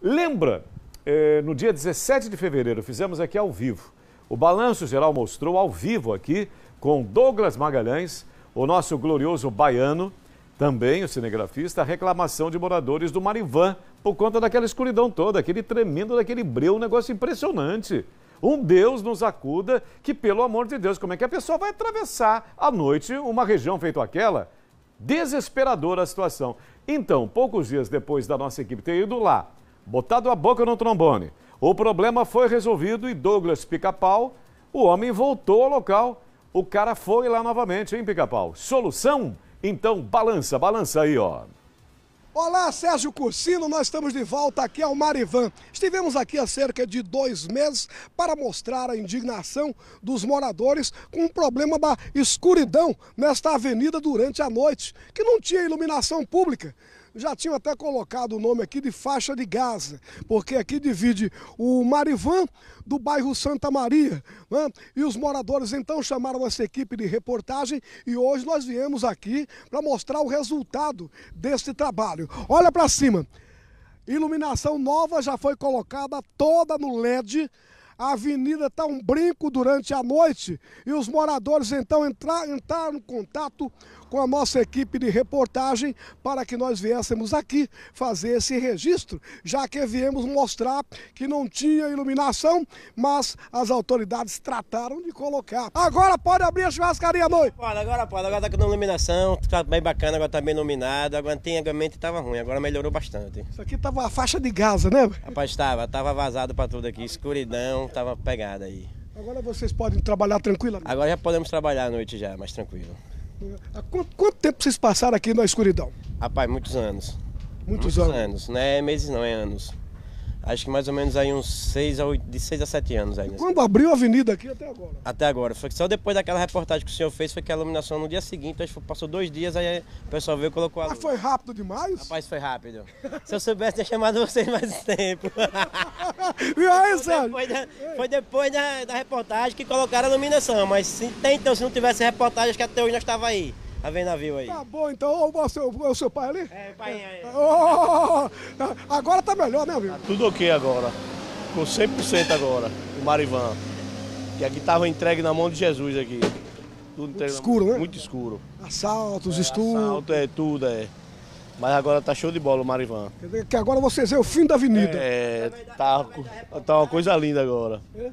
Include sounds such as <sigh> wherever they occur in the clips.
Lembra, eh, no dia 17 de fevereiro, fizemos aqui ao vivo. O Balanço Geral mostrou ao vivo aqui com Douglas Magalhães, o nosso glorioso baiano, também o cinegrafista, a reclamação de moradores do Marivã por conta daquela escuridão toda, aquele tremendo, daquele breu, um negócio impressionante. Um Deus nos acuda que, pelo amor de Deus, como é que a pessoa vai atravessar à noite uma região feita aquela? Desesperadora a situação. Então, poucos dias depois da nossa equipe ter ido lá botado a boca no trombone. O problema foi resolvido e Douglas Pica-Pau, o homem voltou ao local. O cara foi lá novamente, hein, Pica-Pau? Solução? Então balança, balança aí, ó. Olá, Sérgio Cursino, nós estamos de volta aqui ao Marivan. Estivemos aqui há cerca de dois meses para mostrar a indignação dos moradores com o problema da escuridão nesta avenida durante a noite, que não tinha iluminação pública já tinham até colocado o nome aqui de faixa de Gaza, porque aqui divide o Marivan do bairro Santa Maria. Né? E os moradores então chamaram essa equipe de reportagem e hoje nós viemos aqui para mostrar o resultado desse trabalho. Olha para cima. Iluminação nova já foi colocada toda no LED a avenida está um brinco durante a noite e os moradores então entrar, entraram em contato com a nossa equipe de reportagem para que nós viéssemos aqui fazer esse registro, já que viemos mostrar que não tinha iluminação, mas as autoridades trataram de colocar. Agora pode abrir a churrascaria noite? Pode, agora pode, agora está com iluminação, está bem bacana, agora está bem iluminado, agora antigamente estava ruim, agora melhorou bastante. Isso aqui estava a faixa de Gaza, né? Rapaz, estava, estava vazado para tudo aqui, escuridão, estava pegada aí. Agora vocês podem trabalhar tranquilo? Agora já podemos trabalhar à noite já, mais tranquilo. Há quanto, quanto tempo vocês passaram aqui na escuridão? Rapaz, muitos anos. Muitos, muitos anos? anos. Não é meses não, é anos. Acho que mais ou menos aí uns 6 a 8, de 6 a 7 anos. Aí né? quando abriu a avenida aqui até agora? Até agora. Foi só depois daquela reportagem que o senhor fez, foi que a iluminação no dia seguinte, acho que passou dois dias, aí o pessoal veio e colocou a luz. Mas foi rápido demais? Rapaz, foi rápido. Se eu soubesse, tinha chamado vocês mais tempo. <laughs> Viu aí, Sérgio? Foi depois, da, foi depois da, da, reportagem que colocaram a iluminação, mas se, tem, então, se não tivesse reportagem, que até hoje nós estava aí. Tá a venda viu aí. Tá bom, então. O seu, o seu pai ali? É, pai. É. Oh, agora tá melhor, né, viu? Tá tudo ok agora. Com 100% agora, o Marivan. Que aqui tava entregue na mão de Jesus aqui. Tudo muito escuro, né? Muito escuro. Assaltos, é, estupro. Assalto, é, tudo, é. Mas agora tá show de bola o Marivan. Quer dizer que agora vocês é o fim da avenida. É, tá, tá uma coisa linda agora. É?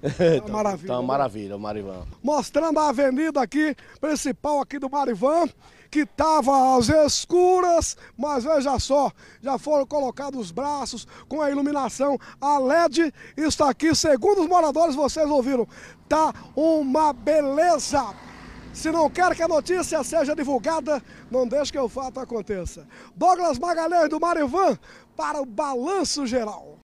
<laughs> tá, uma maravilha. Tá uma né? maravilha, o Marivan. Mostrando a avenida aqui, principal aqui do Marivan, que tava às escuras, mas veja só, já foram colocados os braços com a iluminação a LED. Está aqui, segundo os moradores, vocês ouviram, tá uma beleza. Se não quer que a notícia seja divulgada, não deixe que o fato aconteça. Douglas Magalhães do Marivan para o Balanço Geral.